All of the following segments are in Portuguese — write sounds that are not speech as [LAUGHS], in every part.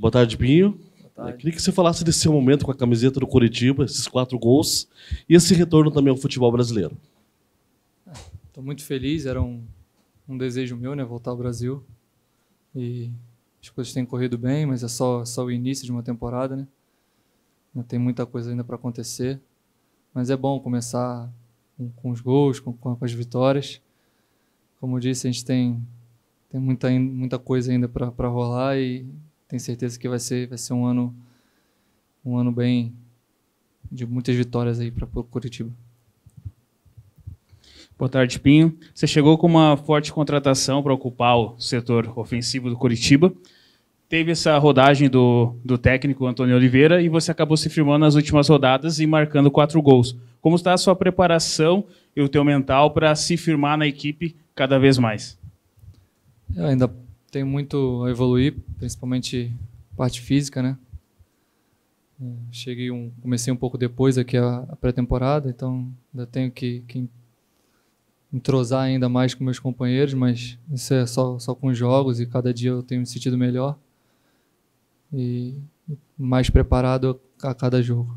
Boa tarde, Pinho. Boa tarde. queria que você falasse desse seu momento com a camiseta do Curitiba, esses quatro gols e esse retorno também ao futebol brasileiro. Estou é, muito feliz, era um, um, desejo meu, né, voltar ao Brasil. E as coisas têm corrido bem, mas é só, só o início de uma temporada, né? Tem muita coisa ainda para acontecer, mas é bom começar com, com os gols, com, com, as vitórias. Como eu disse, a gente tem, tem muita, muita coisa ainda para rolar e tenho certeza que vai ser, vai ser um ano um ano bem de muitas vitórias aí para o Curitiba. Boa tarde, Pinho. Você chegou com uma forte contratação para ocupar o setor ofensivo do Curitiba. Teve essa rodagem do, do técnico Antônio Oliveira e você acabou se firmando nas últimas rodadas e marcando quatro gols. Como está a sua preparação e o teu mental para se firmar na equipe cada vez mais? Eu ainda tenho muito a evoluir, principalmente parte física, né? É, cheguei um, comecei um pouco depois aqui a, a pré-temporada, então ainda tenho que, que, entrosar ainda mais com meus companheiros, mas isso é só, só com os jogos e cada dia eu tenho me sentido melhor e mais preparado a cada jogo.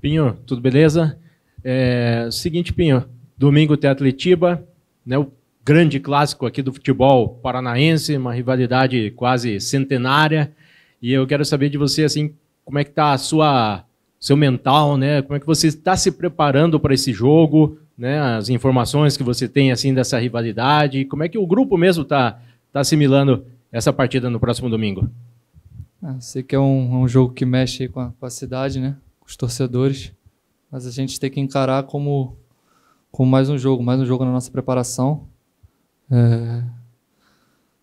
Pinho, tudo beleza? É, seguinte, Pinho, domingo tem Atletiba, né? O grande clássico aqui do futebol paranaense, uma rivalidade quase centenária. E eu quero saber de você assim, como é que está a sua seu mental, né? Como é que você está se preparando para esse jogo, né? As informações que você tem assim dessa rivalidade, como é que o grupo mesmo está, tá assimilando essa partida no próximo domingo? Ah, sei que é um, é um jogo que mexe com a, com a cidade, né? Com os torcedores, mas a gente tem que encarar como, como mais um jogo, mais um jogo na nossa preparação é,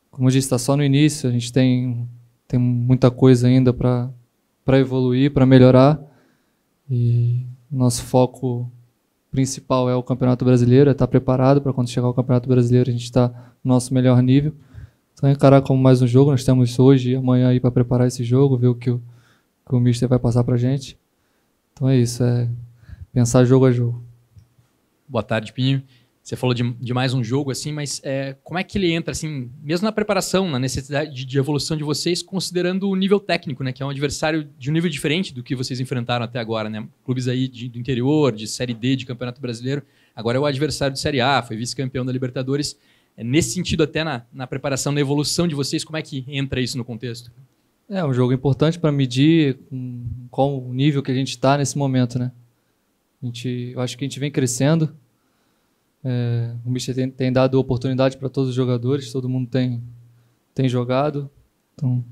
como eu disse, está só no início, a gente tem, tem muita coisa ainda para evoluir, para melhorar. E nosso foco principal é o Campeonato Brasileiro, é estar tá preparado para quando chegar o Campeonato Brasileiro a gente estar tá no nosso melhor nível. Então, encarar como mais um jogo, nós temos hoje e amanhã aí para preparar esse jogo, ver o que o, que o Mister vai passar para a gente. Então é isso, é pensar jogo a jogo. Boa tarde, Pinho. Você falou de, de mais um jogo, assim, mas é, como é que ele entra, assim, mesmo na preparação, na necessidade de, de, evolução de vocês, considerando o nível técnico, né? Que é um adversário de um nível diferente do que vocês enfrentaram até agora, né? Clubes aí de, do interior, de Série D, de Campeonato Brasileiro. Agora é o adversário de Série A, foi vice-campeão da Libertadores. É, nesse sentido, até na, na preparação, na evolução de vocês, como é que entra isso no contexto? É um jogo importante para medir qual o nível que a gente está nesse momento, né? A gente, eu acho que a gente vem crescendo é, o Mister tem, tem, dado oportunidade para todos os jogadores, todo mundo tem, tem jogado, então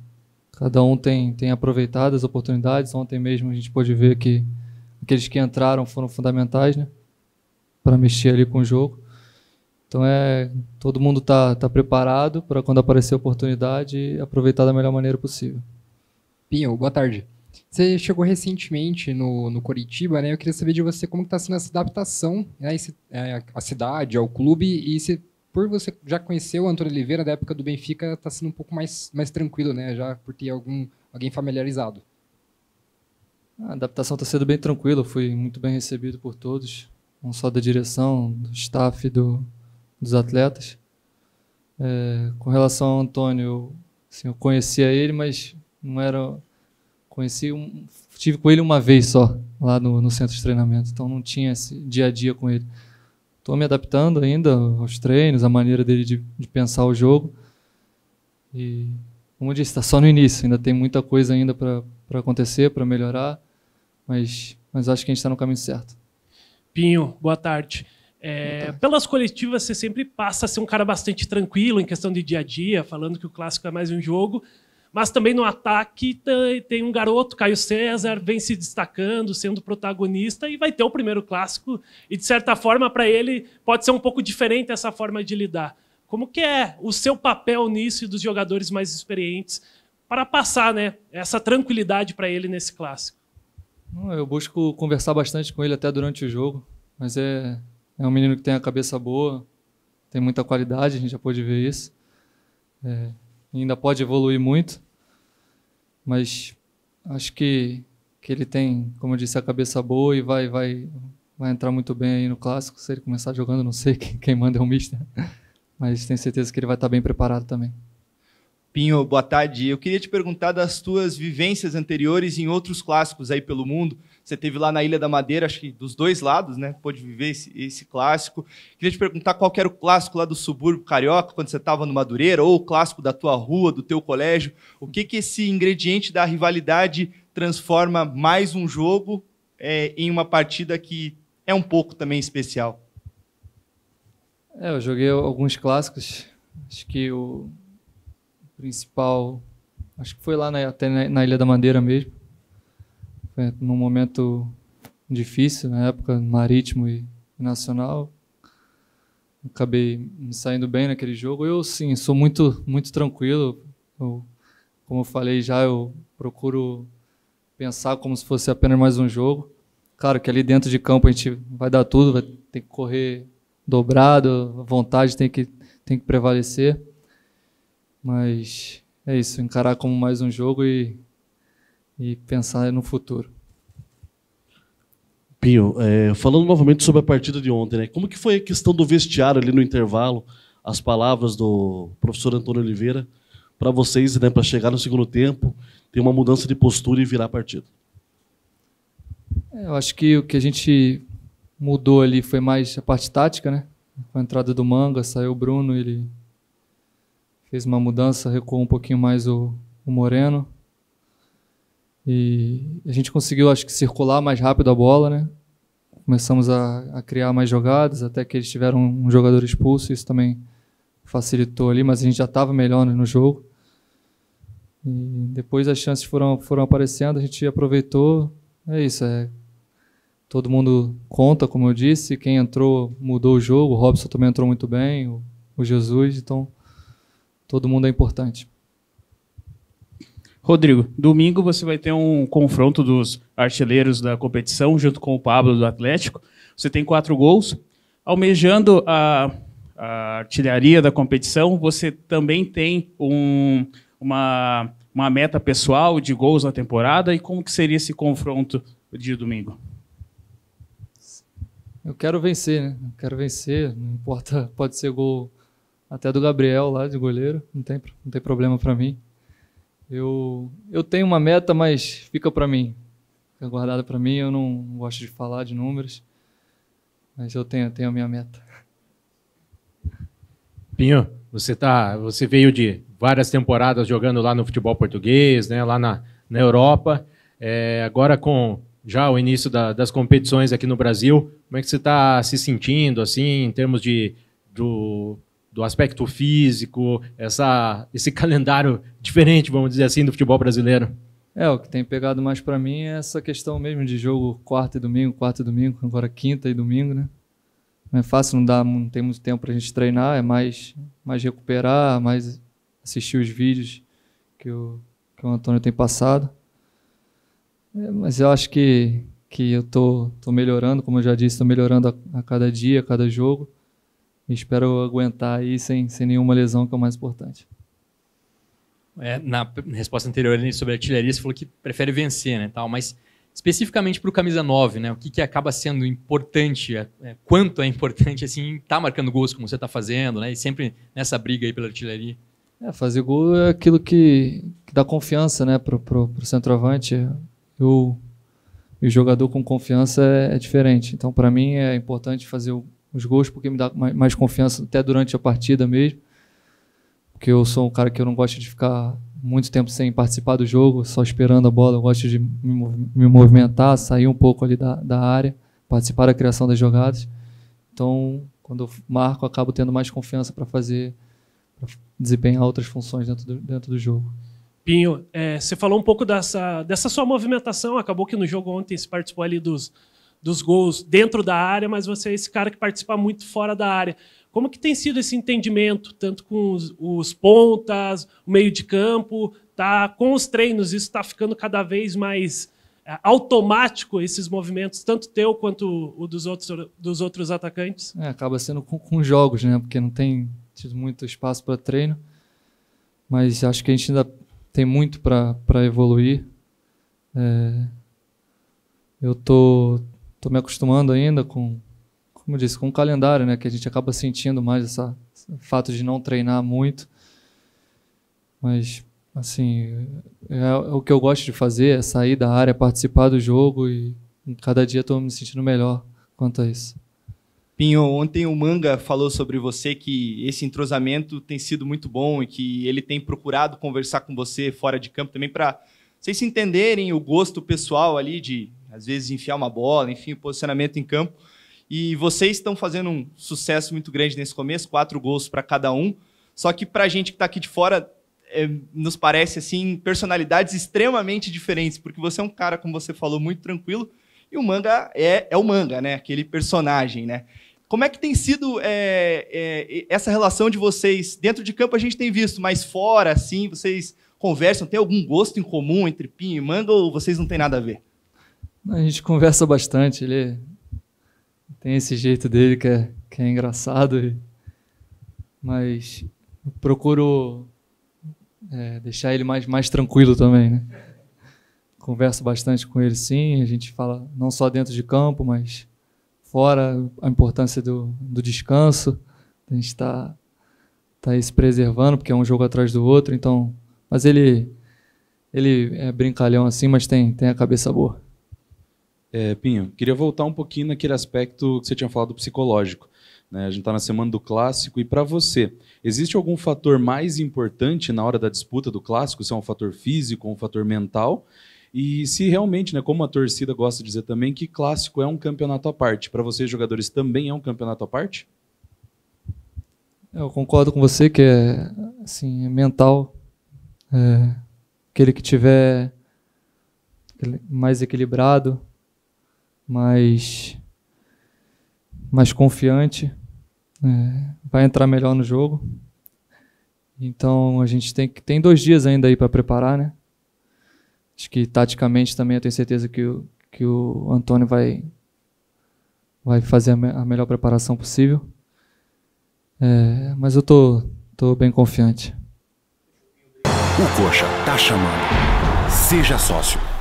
cada um tem, tem aproveitado as oportunidades. Ontem mesmo a gente pôde ver que aqueles que entraram foram fundamentais né, para mexer ali com o jogo. Então é todo mundo está tá preparado para quando aparecer a oportunidade aproveitar da melhor maneira possível. Pinho, boa tarde. Você chegou recentemente no, no Curitiba, né? Eu queria saber de você como está sendo essa adaptação, né? Esse, é, a cidade, ao clube, e se por você já conheceu o Antônio Oliveira da época do Benfica, está sendo um pouco mais, mais tranquilo, né? Já por ter algum, alguém familiarizado. A adaptação está sendo bem tranquila, fui muito bem recebido por todos, não só da direção, do staff, do, dos atletas. É, com relação ao Antônio, assim, eu conhecia ele, mas não era Conheci um, tive com ele uma vez só lá no, no centro de treinamento, então não tinha esse dia a dia com ele. Estou me adaptando ainda aos treinos, a maneira dele de, de pensar o jogo. E como eu disse, está só no início, ainda tem muita coisa ainda para acontecer, para melhorar, mas, mas acho que a gente está no caminho certo. Pinho, boa tarde. É, boa tarde. pelas coletivas, você sempre passa a ser um cara bastante tranquilo em questão de dia a dia, falando que o clássico é mais um jogo, mas também no ataque tem um garoto, Caio César, vem se destacando, sendo protagonista e vai ter o primeiro clássico. E de certa forma, para ele, pode ser um pouco diferente essa forma de lidar. Como que é o seu papel nisso e dos jogadores mais experientes para passar né, essa tranquilidade para ele nesse clássico? Eu busco conversar bastante com ele até durante o jogo, mas é, é um menino que tem a cabeça boa, tem muita qualidade, a gente já pôde ver isso. É, ainda pode evoluir muito, mas acho que, que ele tem, como eu disse, a cabeça boa e vai, vai, vai entrar muito bem aí no clássico. Se ele começar jogando, não sei [LAUGHS] quem, quem manda é o Mister, mas tenho certeza que ele vai estar bem preparado também. Pinho, boa tarde. Eu queria te perguntar das tuas vivências anteriores em outros clássicos aí pelo mundo. Você teve lá na Ilha da Madeira, acho que dos dois lados, né? Pôde viver esse, esse clássico. Queria te perguntar qual era o clássico lá do subúrbio carioca, quando você estava no Madureira, ou o clássico da tua rua, do teu colégio. O que, que esse ingrediente da rivalidade transforma mais um jogo é, em uma partida que é um pouco também especial? É, eu joguei alguns clássicos. Acho que o, principal. Acho que foi lá na, até na, na Ilha da Madeira mesmo. Foi num momento difícil, na época, marítimo e nacional. Acabei me saindo bem naquele jogo. Eu, sim, sou muito, muito tranquilo. Eu, como eu falei já, eu procuro pensar como se fosse apenas mais um jogo. Claro que ali dentro de campo a gente vai dar tudo, vai ter que correr dobrado, a vontade tem que, tem que prevalecer. Mas é isso, encarar como mais um jogo e, e pensar no futuro. Pinho, é, falando novamente sobre a partida de ontem, né? como que foi a questão do vestiário ali no intervalo, as palavras do professor Antônio Oliveira para vocês, né, para chegar no segundo tempo, ter uma mudança de postura e virar a partida? É, eu acho que o que a gente mudou ali foi mais a parte tática, né? Com a entrada do Manga, saiu o Bruno, ele fez uma mudança, recuou um pouquinho mais o, o Moreno. E a gente conseguiu, acho que, circular mais rápido a bola, né? Começamos a, a criar mais jogadas, até que eles tiveram um jogador expulso, isso também facilitou ali, mas a gente já estava melhor né, no jogo. E depois as chances foram, foram aparecendo, a gente aproveitou. É isso, é. Todo mundo conta, como eu disse. Quem entrou mudou o jogo. O Robson também entrou muito bem, o, o Jesus. Então, Todo mundo é importante. Rodrigo, domingo você vai ter um confronto dos artilheiros da competição junto com o Pablo do Atlético. Você tem quatro gols. Almejando a, a artilharia da competição, você também tem um, uma, uma meta pessoal de gols na temporada e como que seria esse confronto de domingo? Eu quero vencer, né? Eu quero vencer, não importa, [LAUGHS] pode ser gol até do Gabriel lá de goleiro, não tem, não tem problema para mim. Eu, eu tenho uma meta, mas fica para mim, fica guardada para mim. Eu não gosto de falar de números, mas eu tenho, tenho a minha meta. Pinho, você tá, você veio de várias temporadas jogando lá no futebol português, né, lá na, na Europa. É, agora com já o início da, das competições aqui no Brasil, como é que você está se sentindo assim, em termos de do, do aspecto físico, essa, esse [LAUGHS] calendário diferente, vamos dizer assim, do futebol brasileiro? É, o que tem pegado mais para mim é essa questão mesmo de jogo quarta e domingo, quarta e domingo, agora quinta e domingo, né? Não é fácil, não, dá, não tem muito tempo para a gente treinar, é mais, mais recuperar, mais assistir os vídeos que o, que o Antônio tem passado. É, mas eu acho que, que eu tô, tô melhorando, como eu já disse, tô melhorando a, a cada dia, a cada jogo. E espero aguentar aí sem, sem nenhuma lesão, que é o mais importante. É, na resposta anterior sobre artilharia, você falou que prefere vencer, né? Tal, mas especificamente para o camisa 9, né? O que, que acaba sendo importante, é, é, quanto é importante assim estar tá marcando gols como você está fazendo, né? E sempre nessa briga aí pela artilharia. É, fazer gol é aquilo que, que dá confiança, né? para pro, centroavante, eu e o jogador com confiança é, é diferente. Então, para mim é importante fazer o, os gols, porque me dá mais confiança até durante a partida mesmo. Porque eu sou um cara que eu não gosto de ficar muito tempo sem participar do jogo, só esperando a bola. Eu gosto de me movimentar, sair um pouco ali da, da área, participar da criação das jogadas. Então, quando eu marco, eu acabo tendo mais confiança para fazer, pra desempenhar outras funções dentro do, dentro do jogo. Pinho, é, você falou um pouco dessa, dessa sua movimentação. Acabou que no jogo ontem se participou ali dos dos gols dentro da área, mas você é esse cara que participa muito fora da área. Como que tem sido esse entendimento, tanto com os, os pontas, o meio de campo, tá? Com os treinos, isso está ficando cada vez mais é, automático esses movimentos, tanto teu quanto o dos outros, dos outros atacantes? É, acaba sendo com, com jogos, né? Porque não tem tido muito espaço para treino, mas acho que a gente ainda tem muito para evoluir. É, eu tô Estou me acostumando ainda com, como eu disse, com o calendário, né? Que a gente acaba sentindo mais essa, esse fato de não treinar muito. Mas, assim, é, é o que eu gosto de fazer, é sair da área, participar do jogo e cada dia estou me sentindo melhor quanto a isso. Pinho, ontem o Manga falou sobre você que esse entrosamento tem sido muito bom e que ele tem procurado conversar com você fora de campo também para vocês se entenderem o gosto pessoal ali de às vezes enfiar uma bola, enfim, posicionamento em campo. E vocês estão fazendo um sucesso muito grande nesse começo, quatro gols para cada um. Só que para a gente que está aqui de fora, é, nos parece assim personalidades extremamente diferentes, porque você é um cara, como você falou, muito tranquilo. E o manga é, é o manga, né? Aquele personagem, né? Como é que tem sido é, é, essa relação de vocês? Dentro de campo a gente tem visto, mas fora, assim, vocês conversam? Tem algum gosto em comum entre Pinho e Manga ou vocês não têm nada a ver? A gente conversa bastante, ele tem esse jeito dele que é, que é engraçado, mas procuro é, deixar ele mais, mais tranquilo também, né? Converso bastante com ele, sim. A gente fala não só dentro de campo, mas fora a importância do, do descanso. A gente está tá, tá se preservando, porque é um jogo atrás do outro. Então, mas ele ele é brincalhão assim, mas tem, tem a cabeça boa. É, Pinho, queria voltar um pouquinho naquele aspecto que você tinha falado psicológico. Né? A gente está na semana do clássico e para você, existe algum fator mais importante na hora da disputa do clássico? Se é um fator físico, um fator mental? E se realmente, né, como a torcida gosta de dizer também, que clássico é um campeonato à parte? Para vocês, jogadores, também é um campeonato à parte? Eu concordo com você que é assim, é mental. É, aquele que tiver mais equilibrado, mais, mais confiante, né? vai entrar melhor no jogo. Então a gente tem que tem dois dias ainda aí para preparar, né? Acho que taticamente também eu tenho certeza que o, que o Antônio vai vai fazer a, me, a melhor preparação possível. É, mas eu tô, tô bem confiante. O Coxa tá chamando. Seja sócio.